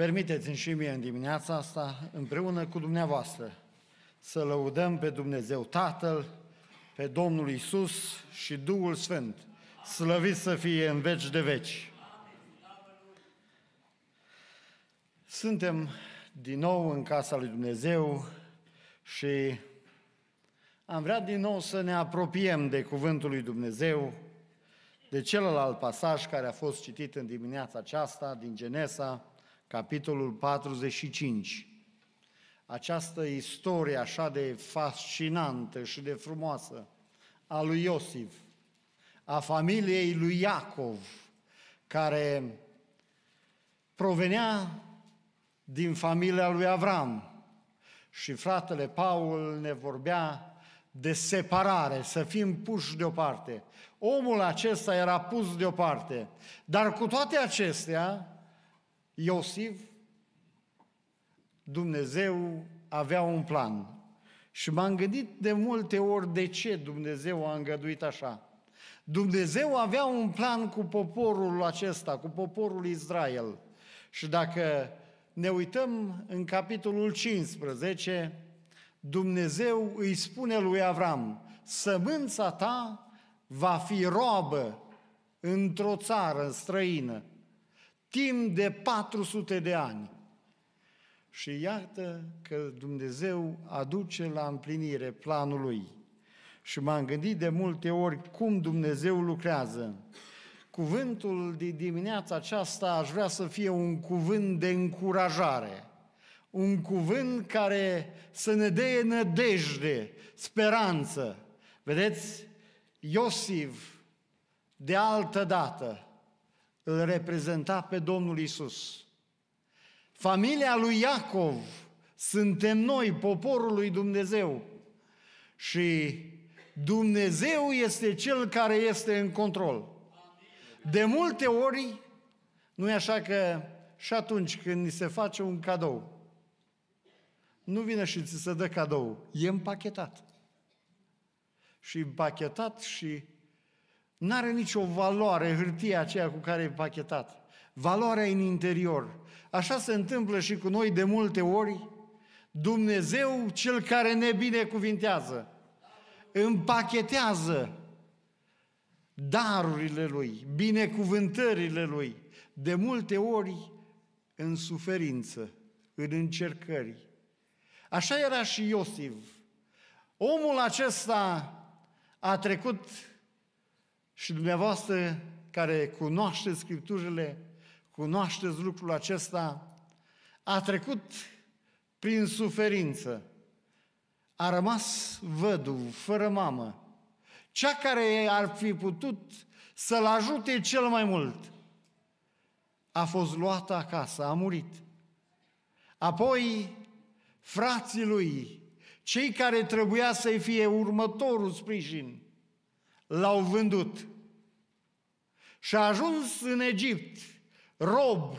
Permiteți-mi și mie în dimineața asta, împreună cu dumneavoastră, să lăudăm pe Dumnezeu Tatăl, pe Domnul Isus și Duhul Sfânt, slăvit să fie în veci de veci. Suntem din nou în casa lui Dumnezeu și am vrea din nou să ne apropiem de Cuvântul lui Dumnezeu, de celălalt pasaj care a fost citit în dimineața aceasta din Genesa, capitolul 45. Această istorie așa de fascinantă și de frumoasă a lui Iosif, a familiei lui Iacov, care provenea din familia lui Avram. Și fratele Paul ne vorbea de separare, să fim puși deoparte. Omul acesta era pus deoparte. Dar cu toate acestea, Iosif, Dumnezeu avea un plan. Și m-am gândit de multe ori de ce Dumnezeu a îngăduit așa. Dumnezeu avea un plan cu poporul acesta, cu poporul Israel. Și dacă ne uităm în capitolul 15, Dumnezeu îi spune lui Avram, sămânța ta va fi roabă într-o țară străină timp de 400 de ani. Și iată că Dumnezeu aduce la împlinire planul lui. Și m-am gândit de multe ori cum Dumnezeu lucrează. Cuvântul de dimineața aceasta aș vrea să fie un cuvânt de încurajare, un cuvânt care să ne dea nădejde, speranță. Vedeți, Iosif, de altă dată, îl reprezenta pe Domnul Isus. Familia lui Iacov suntem noi, poporul lui Dumnezeu. Și Dumnezeu este cel care este în control. De multe ori, nu e așa că și atunci când ni se face un cadou, nu vine și ți se dă cadou, e împachetat. Și împachetat și N-are nicio valoare hârtia aceea cu care e pachetat. Valoarea în interior. Așa se întâmplă și cu noi de multe ori. Dumnezeu, cel care ne binecuvintează, împachetează darurile Lui, binecuvântările Lui, de multe ori în suferință, în încercări. Așa era și Iosif. Omul acesta a trecut și dumneavoastră care cunoașteți Scripturile, cunoașteți lucrul acesta, a trecut prin suferință, a rămas văduv, fără mamă, cea care ar fi putut să-l ajute cel mai mult, a fost luată acasă, a murit. Apoi, frații lui, cei care trebuia să-i fie următorul sprijin, l-au vândut. Și a ajuns în Egipt, rob,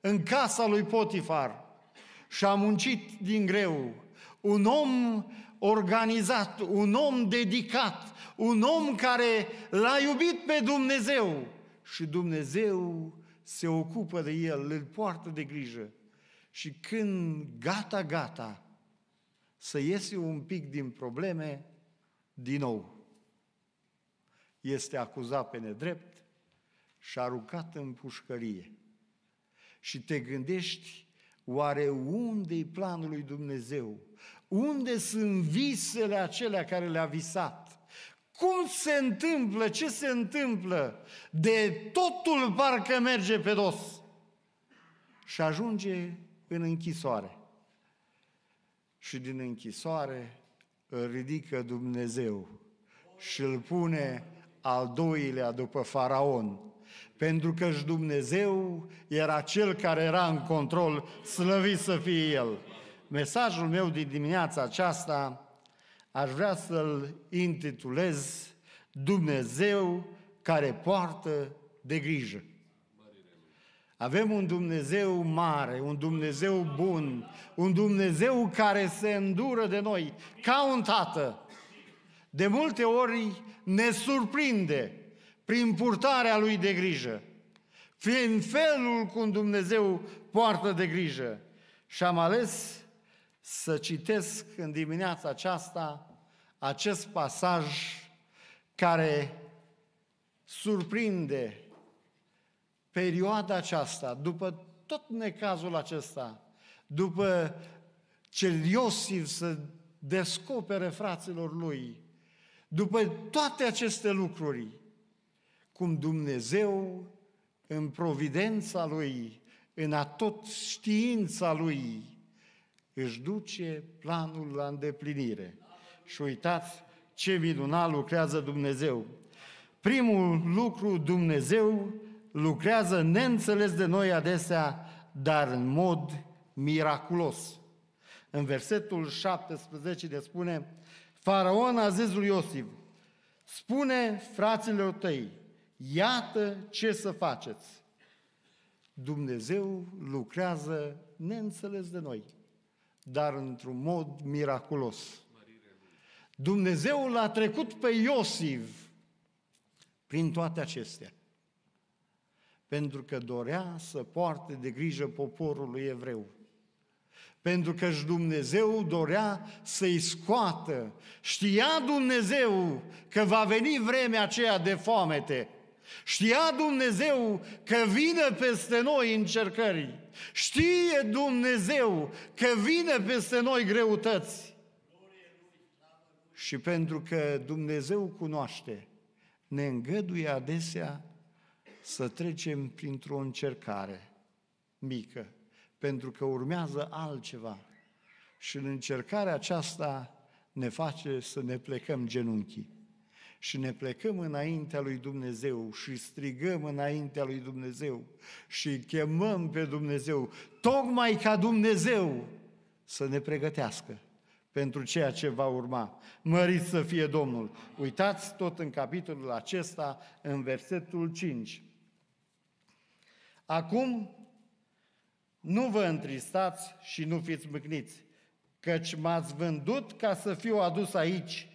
în casa lui Potifar. Și a muncit din greu. Un om organizat, un om dedicat, un om care l-a iubit pe Dumnezeu. Și Dumnezeu se ocupă de el, îl poartă de grijă. Și când gata, gata, să iese un pic din probleme, din nou este acuzat pe nedrept și aruncat în pușcărie. Și te gândești, oare unde-i planul lui Dumnezeu? Unde sunt visele acelea care le-a visat? Cum se întâmplă? Ce se întâmplă? De totul parcă merge pe dos. Și ajunge în închisoare. Și din închisoare îl ridică Dumnezeu și îl pune al doilea după faraon, pentru că și Dumnezeu era cel care era în control, slăvit să fie El. Mesajul meu din dimineața aceasta aș vrea să-l intitulez Dumnezeu care poartă de grijă. Avem un Dumnezeu mare, un Dumnezeu bun, un Dumnezeu care se îndură de noi ca un tată de multe ori ne surprinde prin purtarea lui de grijă, prin felul cum Dumnezeu poartă de grijă. Și am ales să citesc în dimineața aceasta acest pasaj care surprinde perioada aceasta, după tot necazul acesta, după ce Iosif să descopere fraților lui după toate aceste lucruri, cum Dumnezeu, în providența Lui, în atot știința Lui, își duce planul la îndeplinire. Și uitați ce minunat lucrează Dumnezeu. Primul lucru, Dumnezeu lucrează neînțeles de noi adesea, dar în mod miraculos. În versetul 17 ne spune, Faraon a zis lui Iosif, spune fraților tăi, iată ce să faceți. Dumnezeu lucrează neînțeles de noi, dar într-un mod miraculos. Dumnezeu l-a trecut pe Iosif prin toate acestea, pentru că dorea să poarte de grijă poporul lui evreu. Pentru că și Dumnezeu dorea să-i scoată. Știa Dumnezeu că va veni vremea aceea de foamete. Știa Dumnezeu că vine peste noi încercări. Știe Dumnezeu că vine peste noi greutăți. Și pentru că Dumnezeu cunoaște, ne îngăduie adesea să trecem printr-o încercare mică, pentru că urmează altceva. Și în încercarea aceasta ne face să ne plecăm genunchii și ne plecăm înaintea lui Dumnezeu și strigăm înaintea lui Dumnezeu și chemăm pe Dumnezeu, tocmai ca Dumnezeu să ne pregătească pentru ceea ce va urma. Mărit să fie Domnul! Uitați tot în capitolul acesta, în versetul 5. Acum nu vă întristați și nu fiți mâcniți, căci m-ați vândut ca să fiu adus aici,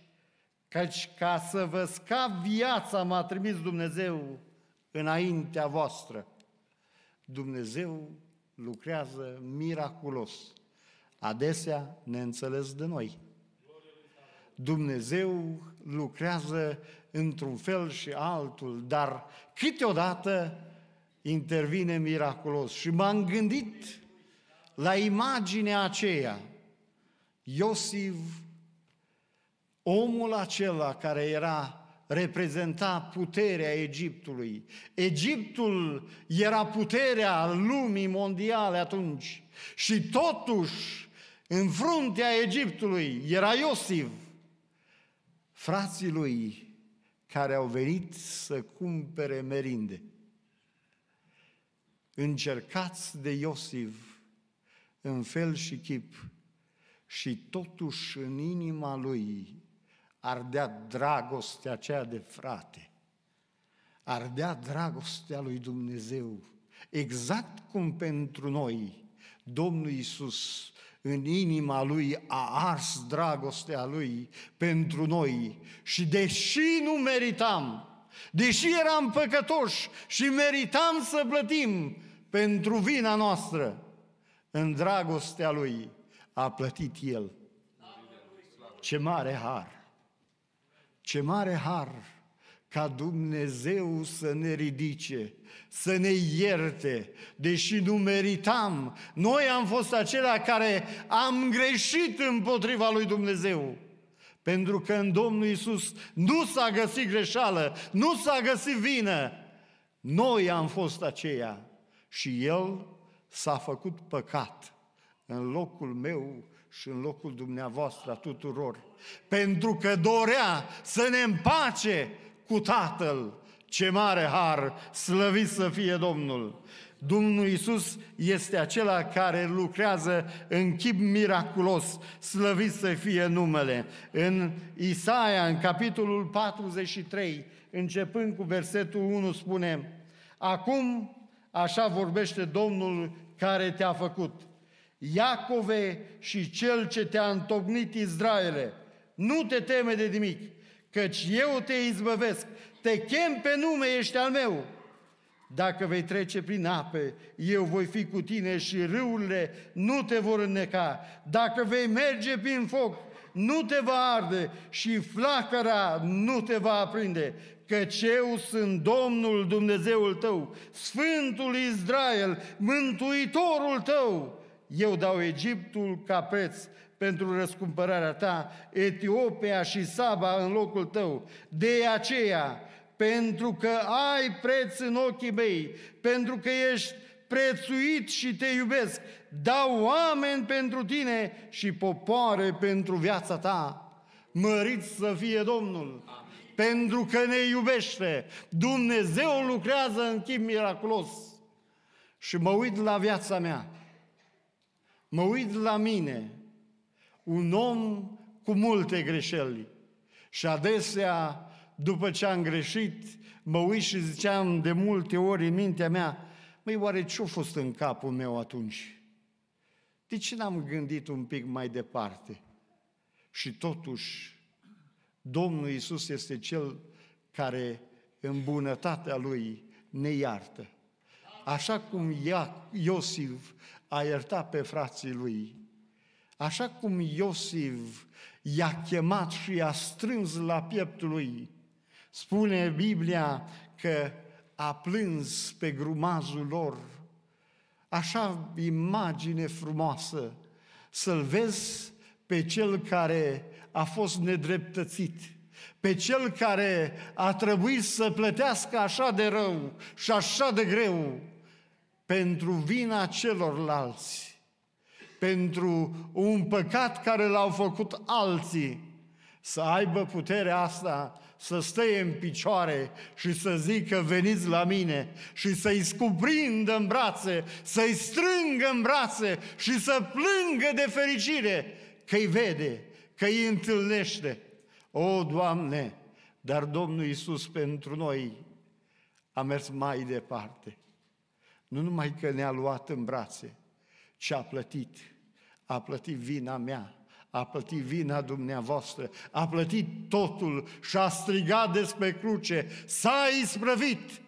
căci ca să vă scap viața m-a trimis Dumnezeu înaintea voastră. Dumnezeu lucrează miraculos, adesea neînțeles de noi. Dumnezeu lucrează într-un fel și altul, dar câteodată intervine miraculos. Și m-am gândit la imaginea aceea, Iosif, omul acela care era reprezenta puterea Egiptului. Egiptul era puterea lumii mondiale atunci și totuși în fruntea Egiptului era Iosif, frații lui care au venit să cumpere merinde încercați de Iosif în fel și chip și totuși în inima lui ardea dragostea aceea de frate, ardea dragostea lui Dumnezeu, exact cum pentru noi Domnul Iisus în inima lui a ars dragostea lui pentru noi și deși nu meritam, deși eram păcătoși și meritam să plătim, pentru vina noastră, în dragostea Lui, a plătit El. Ce mare har! Ce mare har! ca Dumnezeu să ne ridice, să ne ierte, deși nu meritam. Noi am fost acelea care am greșit împotriva lui Dumnezeu. Pentru că în Domnul Isus nu s-a găsit greșeală, nu s-a găsit vină. Noi am fost aceia și El s-a făcut păcat în locul meu și în locul dumneavoastră a tuturor, pentru că dorea să ne împace cu Tatăl. Ce mare har, slăvit să fie Domnul! Domnul Isus este acela care lucrează în chip miraculos, slăvit să fie numele. În Isaia, în capitolul 43, începând cu versetul 1, spune Acum așa vorbește Domnul care te-a făcut. Iacove și cel ce te-a întocmit Israele, nu te teme de nimic, căci eu te izbăvesc, te chem pe nume, ești al meu. Dacă vei trece prin ape, eu voi fi cu tine și râurile nu te vor înneca. Dacă vei merge prin foc, nu te va arde și flacăra nu te va aprinde, căci eu sunt Domnul Dumnezeul tău, Sfântul Israel, Mântuitorul tău. Eu dau Egiptul ca preț pentru răscumpărarea ta, Etiopia și Saba în locul tău. De aceea, pentru că ai preț în ochii mei, pentru că ești prețuit și te iubesc, dau oameni pentru tine și popoare pentru viața ta. Mărit să fie Domnul! Amin. Pentru că ne iubește. Dumnezeu lucrează în timp miraculos. Și mă uit la viața mea. Mă uit la mine. Un om cu multe greșeli. Și adesea, după ce am greșit, mă uit și ziceam de multe ori în mintea mea, măi, oare ce-a fost în capul meu atunci? De ce n-am gândit un pic mai departe? Și totuși, Domnul Iisus este Cel care în bunătatea Lui ne iartă. Așa cum Iosif a iertat pe frații lui, așa cum Iosif i-a chemat și i-a strâns la pieptul lui, spune Biblia că a plâns pe grumazul lor. Așa imagine frumoasă, să-l vezi pe cel care a fost nedreptățit, pe cel care a trebuit să plătească așa de rău și așa de greu pentru vina celorlalți, pentru un păcat care l-au făcut alții, să aibă puterea asta să stăie în picioare și să zică veniți la mine și să-i scuprindă în brațe, să-i strângă în brațe și să plângă de fericire că-i vede, că-i întâlnește. O, Doamne! Dar Domnul Iisus pentru noi a mers mai departe. Nu numai că ne-a luat în brațe, ci a plătit. A plătit vina mea, a plătit vina dumneavoastră, a plătit totul și a strigat despre cruce, s-a isprăvit!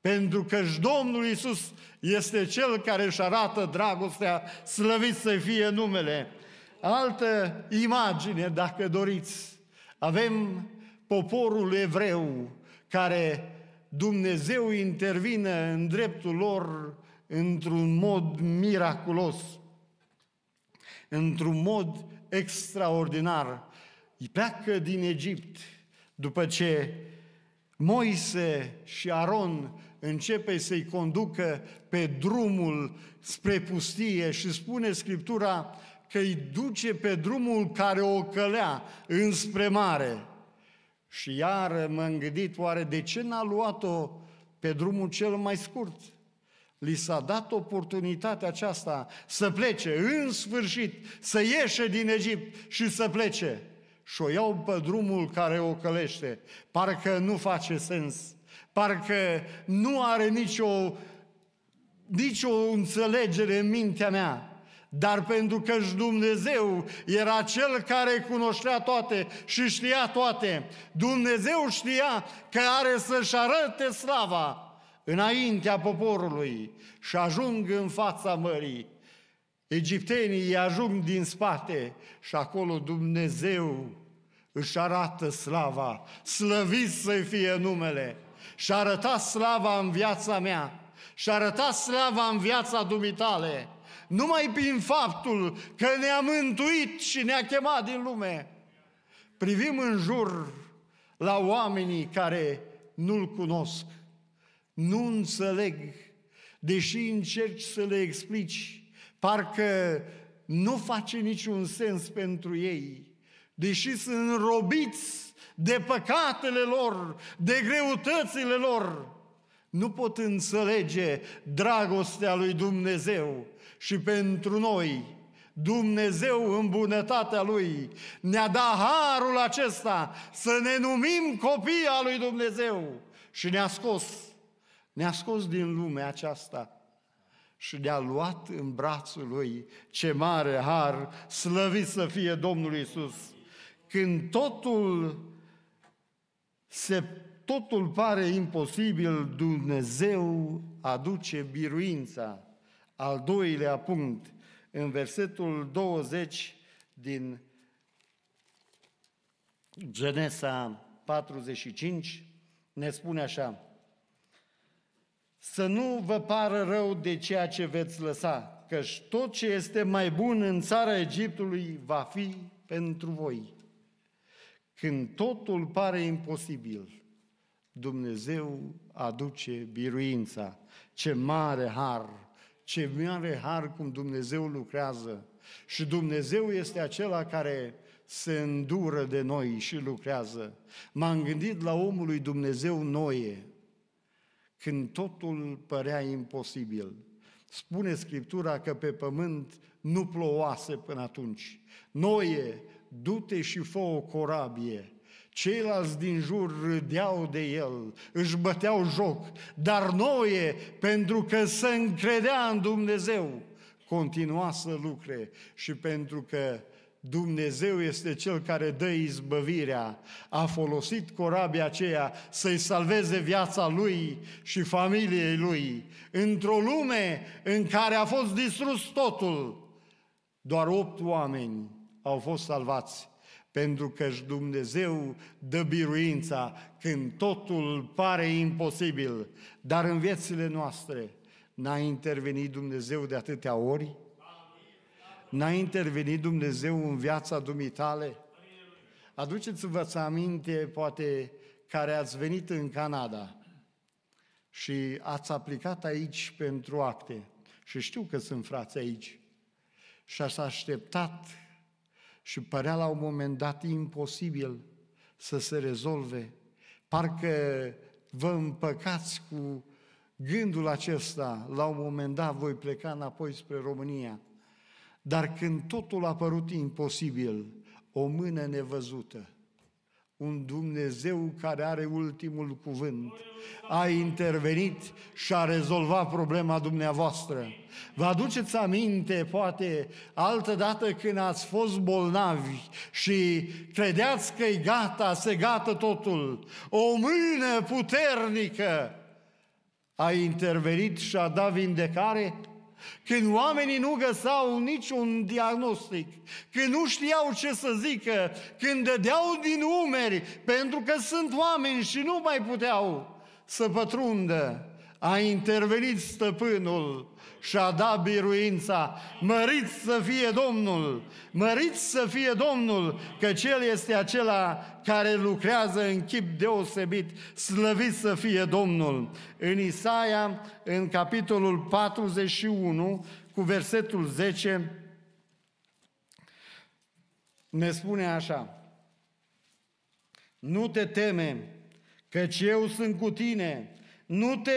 Pentru că și Domnul Iisus este Cel care își arată dragostea, slăvit să fie numele. Altă imagine, dacă doriți, avem poporul evreu care Dumnezeu intervine în dreptul lor într-un mod miraculos, într-un mod extraordinar. Pleacă din Egipt după ce Moise și Aron începe să-i conducă pe drumul spre pustie și spune Scriptura că îi duce pe drumul care o călea înspre mare. Și iar m-am gândit, oare de ce n-a luat-o pe drumul cel mai scurt? li s-a dat oportunitatea aceasta să plece în sfârșit, să ieșe din Egipt și să plece. Și o iau pe drumul care o călește. Parcă nu face sens. Parcă nu are nicio, nicio înțelegere în mintea mea. Dar pentru că și Dumnezeu era Cel care cunoștea toate și știa toate, Dumnezeu știa că are să-și arăte slava înaintea poporului și ajung în fața mării. Egiptenii îi ajung din spate și acolo Dumnezeu își arată slava, slăvit să-i fie numele. Și arăta slava în viața mea, și arăta slava în viața dumitale, numai prin faptul că ne-a mântuit și ne-a chemat din lume. Privim în jur la oamenii care nu-L cunosc, nu înțeleg, deși încerci să le explici, parcă nu face niciun sens pentru ei, deși sunt robiți de păcatele lor, de greutățile lor, nu pot înțelege dragostea lui Dumnezeu și pentru noi. Dumnezeu în bunătatea Lui ne-a dat harul acesta să ne numim copii al lui Dumnezeu și ne-a scos ne-a scos din lumea aceasta și ne-a luat în brațul lui. Ce mare har, slăvit să fie Domnul Iisus, Când totul se totul pare imposibil, Dumnezeu aduce biruința. Al doilea punct, în versetul 20 din Genesa 45, ne spune așa, să nu vă pară rău de ceea ce veți lăsa, căci tot ce este mai bun în țara Egiptului va fi pentru voi. Când totul pare imposibil, Dumnezeu aduce biruința. Ce mare har! Ce mare har cum Dumnezeu lucrează! Și Dumnezeu este acela care se îndură de noi și lucrează. M-am gândit la omul lui Dumnezeu Noe, când totul părea imposibil. Spune Scriptura că pe pământ nu plouase până atunci. Noie, du-te și fă o corabie. Ceilalți din jur râdeau de el, își băteau joc, dar Noie, pentru că se încredea în Dumnezeu, continua să lucre și pentru că Dumnezeu este Cel care dă izbăvirea. A folosit corabia aceea să-i salveze viața lui și familiei lui. Într-o lume în care a fost distrus totul, doar opt oameni au fost salvați. Pentru că și Dumnezeu dă biruința când totul pare imposibil. Dar în viețile noastre n-a intervenit Dumnezeu de atâtea ori? N-a intervenit Dumnezeu în viața dumitale? Aduceți-vă aminte, poate, care ați venit în Canada și ați aplicat aici pentru acte. Și știu că sunt frați aici. Și ați așteptat și părea la un moment dat imposibil să se rezolve. Parcă vă împăcați cu gândul acesta, la un moment dat voi pleca înapoi spre România. Dar când totul a părut imposibil, o mână nevăzută, un Dumnezeu care are ultimul cuvânt, a intervenit și a rezolvat problema dumneavoastră. Vă aduceți aminte, poate, altă dată când ați fost bolnavi și credeați că e gata, se gata totul. O mână puternică a intervenit și a dat vindecare când oamenii nu găsau niciun diagnostic, când nu știau ce să zică, când dădeau din umeri, pentru că sunt oameni și nu mai puteau să pătrundă, a intervenit stăpânul și a dat biruința. Măriți să fie Domnul! Măriți să fie Domnul! Că Cel este acela care lucrează în chip deosebit. Slăvit să fie Domnul! În Isaia, în capitolul 41, cu versetul 10, ne spune așa. Nu te teme, căci eu sunt cu tine. Nu te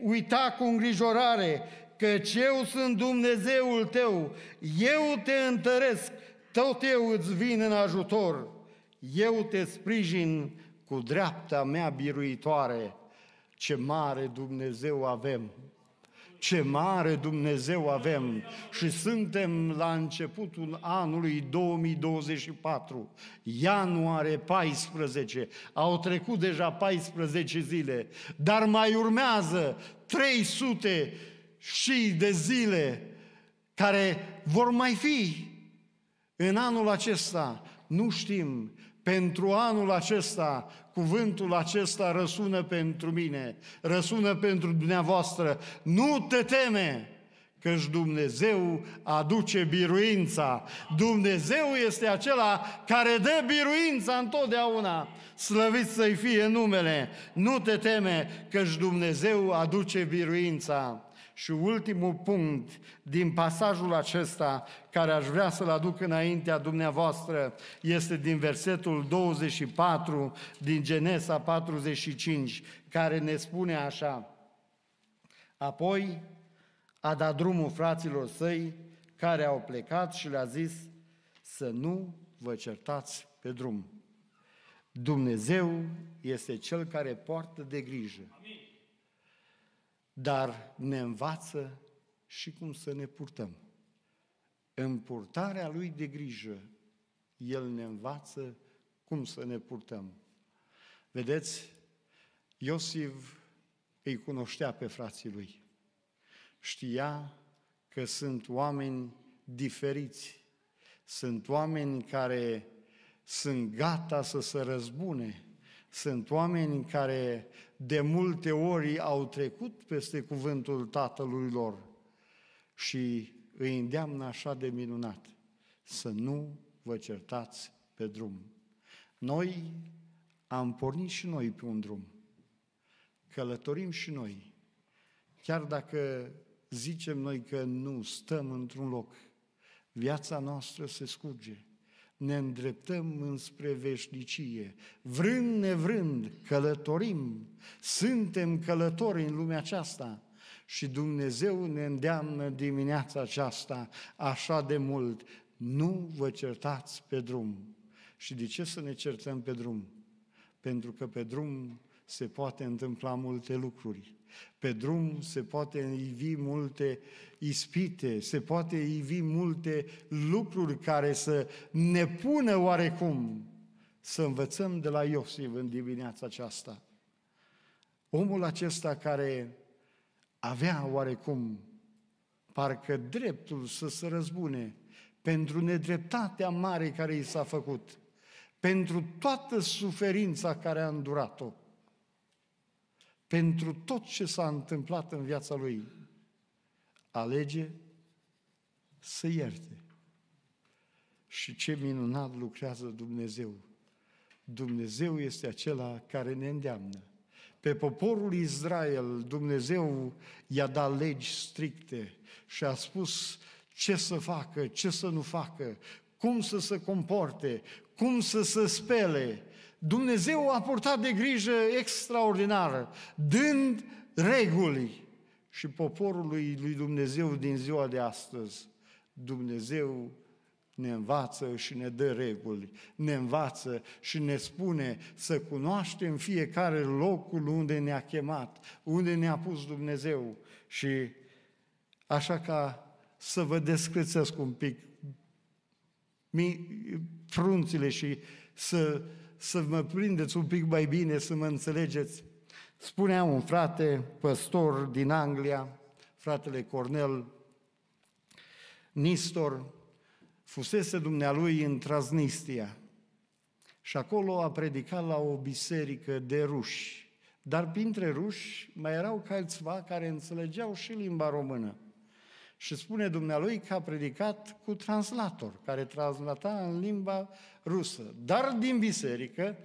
uita cu îngrijorare, căci eu sunt Dumnezeul tău, eu te întăresc, tot eu îți vin în ajutor, eu te sprijin cu dreapta mea biruitoare. Ce mare Dumnezeu avem! Ce mare Dumnezeu avem! Și suntem la începutul anului 2024, ianuarie 14. Au trecut deja 14 zile, dar mai urmează 300 și de zile care vor mai fi în anul acesta. Nu știm, pentru anul acesta, cuvântul acesta răsună pentru mine, răsună pentru dumneavoastră. Nu te teme, căci Dumnezeu aduce biruința. Dumnezeu este acela care dă biruința întotdeauna. Slăvit să-i fie numele. Nu te teme, căci Dumnezeu aduce biruința și ultimul punct din pasajul acesta care aș vrea să-l aduc înaintea dumneavoastră este din versetul 24 din Genesa 45, care ne spune așa. Apoi a dat drumul fraților săi care au plecat și le-a zis să nu vă certați pe drum. Dumnezeu este Cel care poartă de grijă. Amin dar ne învață și cum să ne purtăm. În purtarea lui de grijă, el ne învață cum să ne purtăm. Vedeți, Iosif îi cunoștea pe frații lui. Știa că sunt oameni diferiți, sunt oameni care sunt gata să se răzbune sunt oameni care de multe ori au trecut peste cuvântul tatălui lor și îi îndeamnă așa de minunat să nu vă certați pe drum. Noi am pornit și noi pe un drum. Călătorim și noi. Chiar dacă zicem noi că nu stăm într-un loc, viața noastră se scurge ne îndreptăm înspre veșnicie. Vrând nevrând, călătorim, suntem călători în lumea aceasta. Și Dumnezeu ne îndeamnă dimineața aceasta așa de mult. Nu vă certați pe drum. Și de ce să ne certăm pe drum? Pentru că pe drum se poate întâmpla multe lucruri. Pe drum se poate ivi multe ispite, se poate ivi multe lucruri care să ne pună oarecum să învățăm de la Iosif în dimineața aceasta. Omul acesta care avea oarecum parcă dreptul să se răzbune pentru nedreptatea mare care i s-a făcut, pentru toată suferința care a îndurat-o, pentru tot ce s-a întâmplat în viața lui. Alege să ierte. Și ce minunat lucrează Dumnezeu. Dumnezeu este acela care ne îndeamnă. Pe poporul Israel Dumnezeu i-a dat legi stricte și a spus ce să facă, ce să nu facă, cum să se comporte, cum să se spele, Dumnezeu a purtat de grijă extraordinară, dând reguli și poporului lui Dumnezeu din ziua de astăzi. Dumnezeu ne învață și ne dă reguli, ne învață și ne spune să cunoaștem fiecare locul unde ne-a chemat, unde ne-a pus Dumnezeu. Și așa ca să vă descrețesc un pic frunțile și să să mă prindeți un pic mai bine, să mă înțelegeți. Spunea un frate, păstor din Anglia, fratele Cornel Nistor, fusese dumnealui în Transnistria și acolo a predicat la o biserică de ruși. Dar printre ruși mai erau câțiva care înțelegeau și limba română. Și spune dumnealui că a predicat cu translator, care translata în limba rusă. Dar din biserică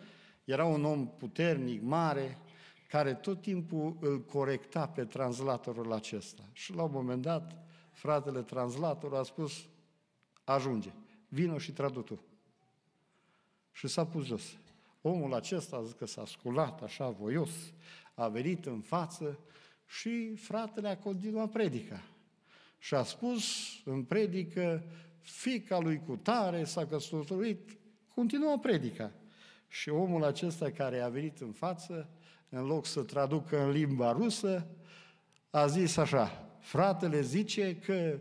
era un om puternic, mare, care tot timpul îl corecta pe translatorul acesta. Și la un moment dat, fratele translator a spus, ajunge, vino și tradu tu. Și s-a pus jos. Omul acesta a zis că s-a sculat așa voios, a venit în față și fratele a continuat predica și a spus în predică, fica lui Cutare s-a căsătorit, continuă predica. Și omul acesta care a venit în față, în loc să traducă în limba rusă, a zis așa, fratele zice că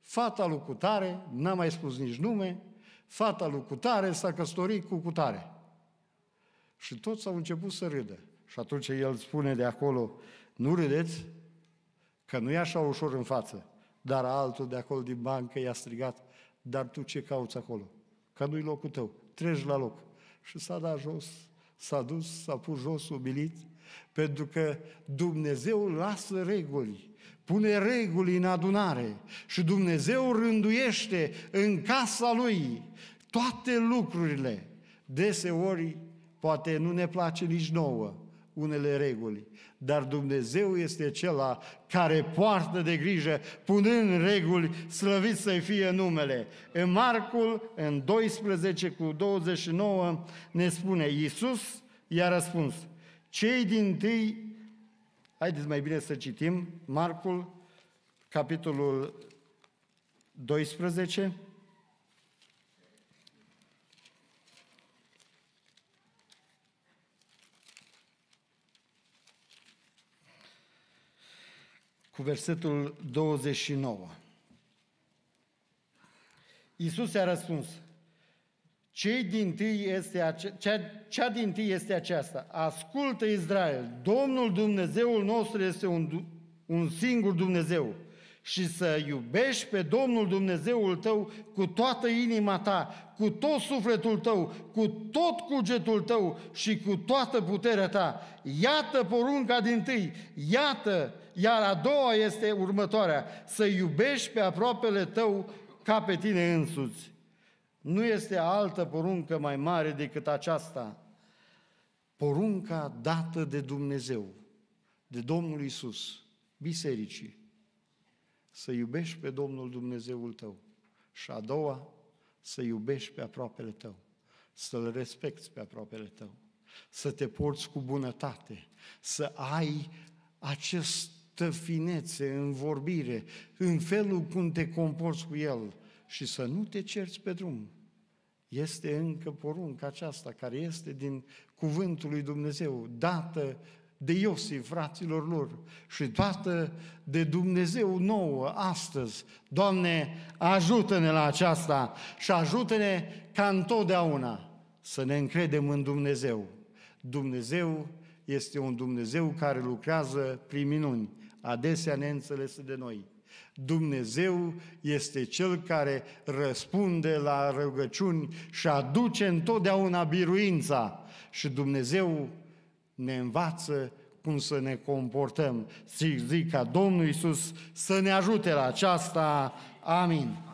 fata lui Cutare, n-a mai spus nici nume, fata lui Cutare s-a căsătorit cu Cutare. Și toți au început să râdă. Și atunci el spune de acolo, nu râdeți, că nu e așa ușor în față. Dar altul de acolo din bancă i-a strigat, dar tu ce cauți acolo? Că nu-i locul tău, treci la loc. Și s-a dat jos, s-a dus, s-a pus jos umilit, pentru că Dumnezeu lasă reguli, pune reguli în adunare și Dumnezeu rânduiește în casa Lui toate lucrurile. Deseori, poate nu ne place nici nouă, unele reguli, dar Dumnezeu este acela care poartă de grijă, punând reguli, slăvit să-i fie numele. În Marcul, în 12 cu 29, ne spune, Iisus i-a răspuns, cei din tâi, haideți mai bine să citim, Marcul, capitolul 12, cu versetul 29. Iisus i-a răspuns, cei din tâi este ace- cea, cea din tâi este aceasta. Ascultă Israel, Domnul Dumnezeul nostru este un, un singur Dumnezeu și să iubești pe Domnul Dumnezeul tău cu toată inima ta, cu tot sufletul tău, cu tot cugetul tău și cu toată puterea ta. Iată porunca din tâi, iată iar a doua este următoarea, să iubești pe aproapele tău ca pe tine însuți. Nu este altă poruncă mai mare decât aceasta. Porunca dată de Dumnezeu, de Domnul Isus, bisericii, să iubești pe Domnul Dumnezeul tău. Și a doua, să iubești pe aproapele tău, să-l respecti pe aproapele tău, să te porți cu bunătate, să ai acest multă finețe în vorbire, în felul cum te comporți cu el și să nu te cerți pe drum. Este încă porunca aceasta care este din cuvântul lui Dumnezeu, dată de Iosif, fraților lor, și dată de Dumnezeu nouă astăzi. Doamne, ajută-ne la aceasta și ajută-ne ca întotdeauna să ne încredem în Dumnezeu. Dumnezeu este un Dumnezeu care lucrează prin minuni adesea neînțelese de noi. Dumnezeu este Cel care răspunde la rugăciuni și aduce întotdeauna biruința și Dumnezeu ne învață cum să ne comportăm. Zic, zic ca Domnul Iisus să ne ajute la aceasta. Amin.